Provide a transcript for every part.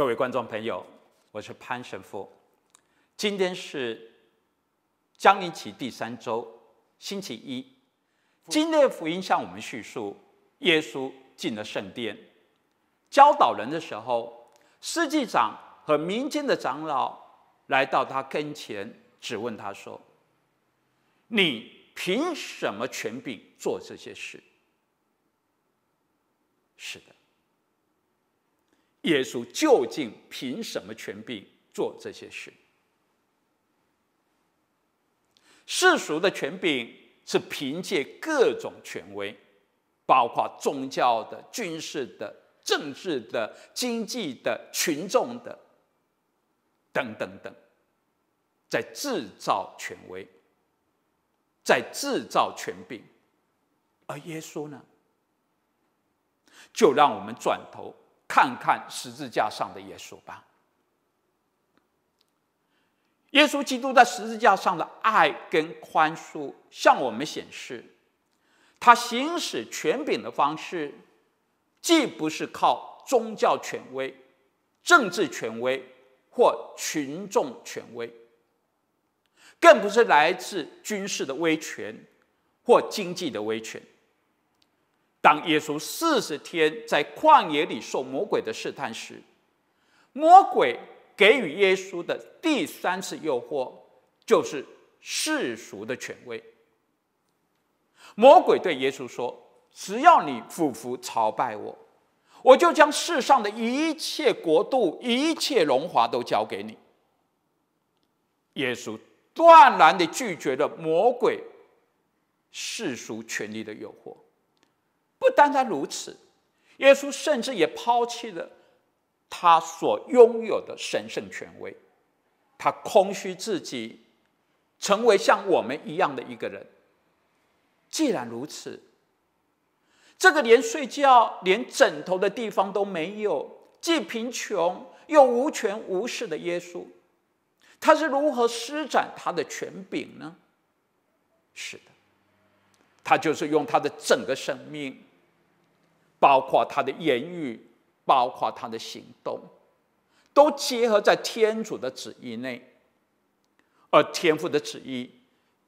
各位观众朋友，我是潘神父。今天是江临期第三周，星期一。今的福音向我们叙述，耶稣进了圣殿，教导人的时候，司祭长和民间的长老来到他跟前，质问他说：“你凭什么权柄做这些事？”是的。耶稣究竟凭什么权柄做这些事？世俗的权柄是凭借各种权威，包括宗教的、军事的、政治的、经济的、群众的，等等等，在制造权威，在制造权柄。而耶稣呢，就让我们转头。看看十字架上的耶稣吧。耶稣基督在十字架上的爱跟宽恕，向我们显示，他行使权柄的方式，既不是靠宗教权威、政治权威或群众权威，更不是来自军事的威权或经济的威权。当耶稣四十天在旷野里受魔鬼的试探时，魔鬼给予耶稣的第三次诱惑就是世俗的权威。魔鬼对耶稣说：“只要你俯伏朝拜我，我就将世上的一切国度、一切荣华都交给你。”耶稣断然的拒绝了魔鬼世俗权力的诱惑。不单单如此，耶稣甚至也抛弃了他所拥有的神圣权威，他空虚自己，成为像我们一样的一个人。既然如此，这个连睡觉连枕头的地方都没有、既贫穷又无权无势的耶稣，他是如何施展他的权柄呢？是的，他就是用他的整个生命。包括他的言语，包括他的行动，都结合在天主的旨意内。而天父的旨意，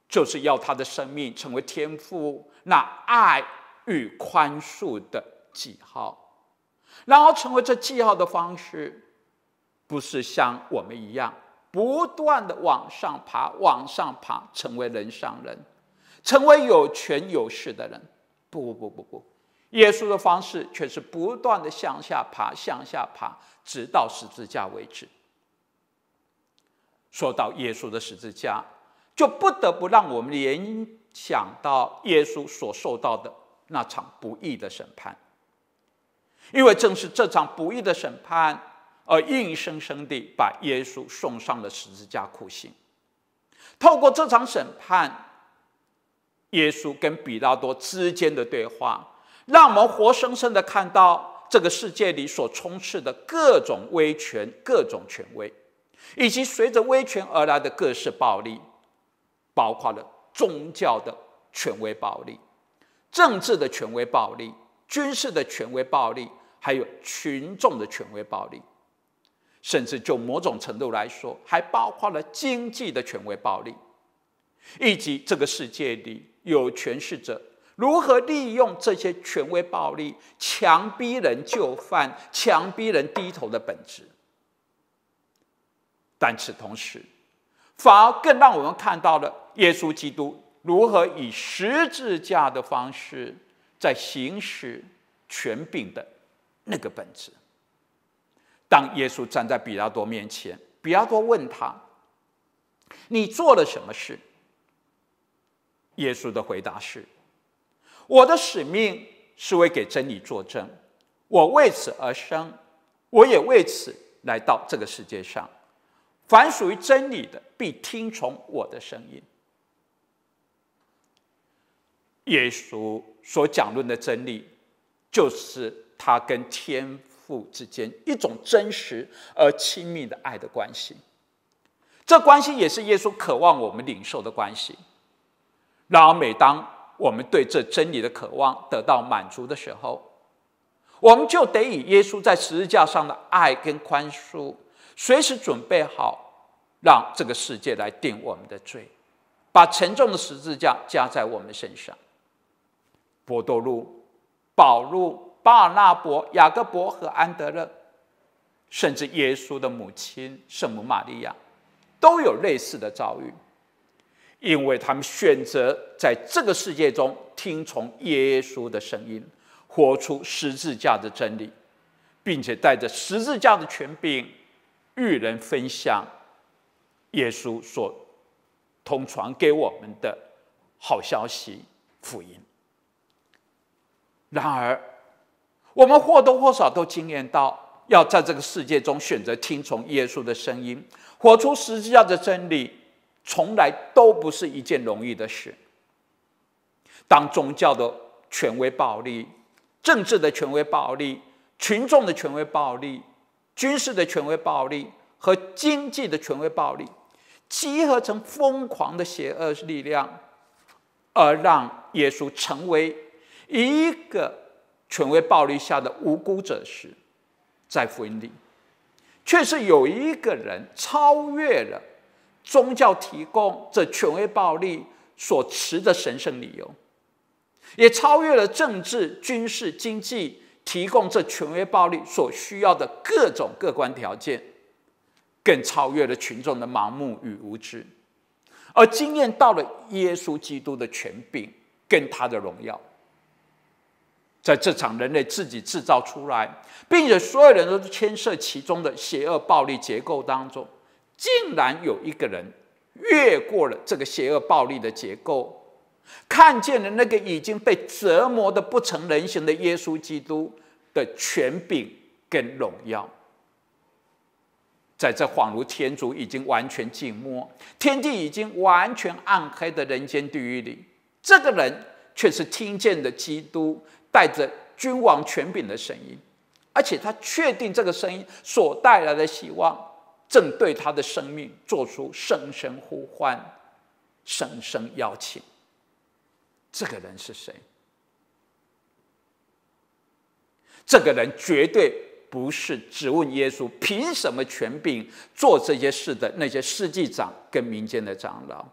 就是要他的生命成为天父那爱与宽恕的记号。然后成为这记号的方式，不是像我们一样不断的往上爬，往上爬，成为人上人，成为有权有势的人。不不不不不。耶稣的方式却是不断的向下爬，向下爬，直到十字架为止。说到耶稣的十字架，就不得不让我们联想到耶稣所受到的那场不义的审判，因为正是这场不义的审判，而硬生生地把耶稣送上了十字架酷刑。透过这场审判，耶稣跟比拉多之间的对话。让我们活生生的看到这个世界里所充斥的各种威权、各种权威，以及随着威权而来的各式暴力，包括了宗教的权威暴力、政治的权威暴力、军事的权威暴力，还有群众的权威暴力，甚至就某种程度来说，还包括了经济的权威暴力，以及这个世界里有权势者。如何利用这些权威暴力强逼人就范、强逼人低头的本质？但此同时，反而更让我们看到了耶稣基督如何以十字架的方式在行使权柄的那个本质。当耶稣站在比拉多面前，比拉多问他：“你做了什么事？”耶稣的回答是：我的使命是为给真理作证，我为此而生，我也为此来到这个世界上。凡属于真理的，必听从我的声音。耶稣所讲论的真理，就是他跟天父之间一种真实而亲密的爱的关系。这关系也是耶稣渴望我们领受的关系。然而，每当……我们对这真理的渴望得到满足的时候，我们就得以耶稣在十字架上的爱跟宽恕，随时准备好让这个世界来定我们的罪，把沉重的十字架加在我们身上。波多路、保禄、巴尔纳伯、雅各伯和安德勒，甚至耶稣的母亲圣母玛利亚，都有类似的遭遇。因为他们选择在这个世界中听从耶稣的声音，活出十字架的真理，并且带着十字架的权柄，与人分享耶稣所同传给我们的好消息福音。然而，我们或多或少都经验到，要在这个世界中选择听从耶稣的声音，活出十字架的真理。从来都不是一件容易的事。当宗教的权威暴力、政治的权威暴力、群众的权威暴力、军事的权威暴力和经济的权威暴力集合成疯狂的邪恶力量，而让耶稣成为一个权威暴力下的无辜者时，在婚礼却是有一个人超越了。宗教提供这权威暴力所持的神圣理由，也超越了政治、军事、经济提供这权威暴力所需要的各种客观条件，更超越了群众的盲目与无知，而惊艳到了耶稣基督的权柄跟他的荣耀，在这场人类自己制造出来，并且所有人都牵涉其中的邪恶暴力结构当中。竟然有一个人越过了这个邪恶暴力的结构，看见了那个已经被折磨的不成人形的耶稣基督的权柄跟荣耀。在这恍如天主已经完全静默、天地已经完全暗黑的人间地狱里，这个人却是听见了基督带着君王权柄的声音，而且他确定这个声音所带来的希望。正对他的生命做出声声呼唤，声声邀请。这个人是谁？这个人绝对不是质问耶稣凭什么权柄做这些事的那些世纪长跟民间的长老。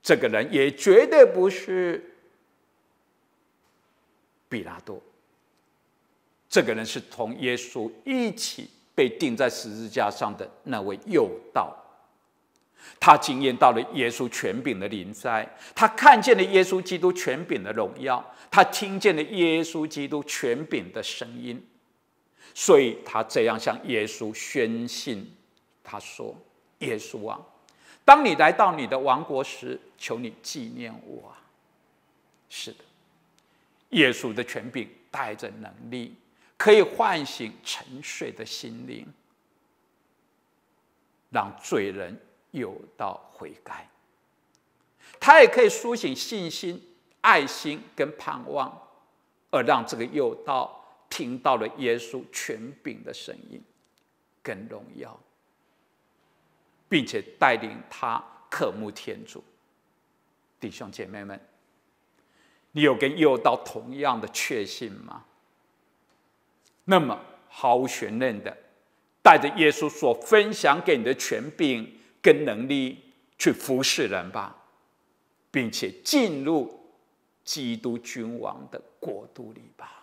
这个人也绝对不是比拉多。这个人是同耶稣一起被钉在十字架上的那位右道，他惊艳到了耶稣权柄的临在，他看见了耶稣基督权柄的荣耀，他听见了耶稣基督权柄的声音，所以他这样向耶稣宣信，他说：“耶稣啊，当你来到你的王国时，求你纪念我。”是的，耶稣的权柄带着能力。可以唤醒沉睡的心灵，让罪人有道悔改。他也可以苏醒信心、爱心跟盼望，而让这个有道听到了耶稣权柄的声音跟荣耀，并且带领他渴慕天主。弟兄姐妹们，你有跟右道同样的确信吗？那么毫无悬念的，带着耶稣所分享给你的权柄跟能力去服侍人吧，并且进入基督君王的国度里吧。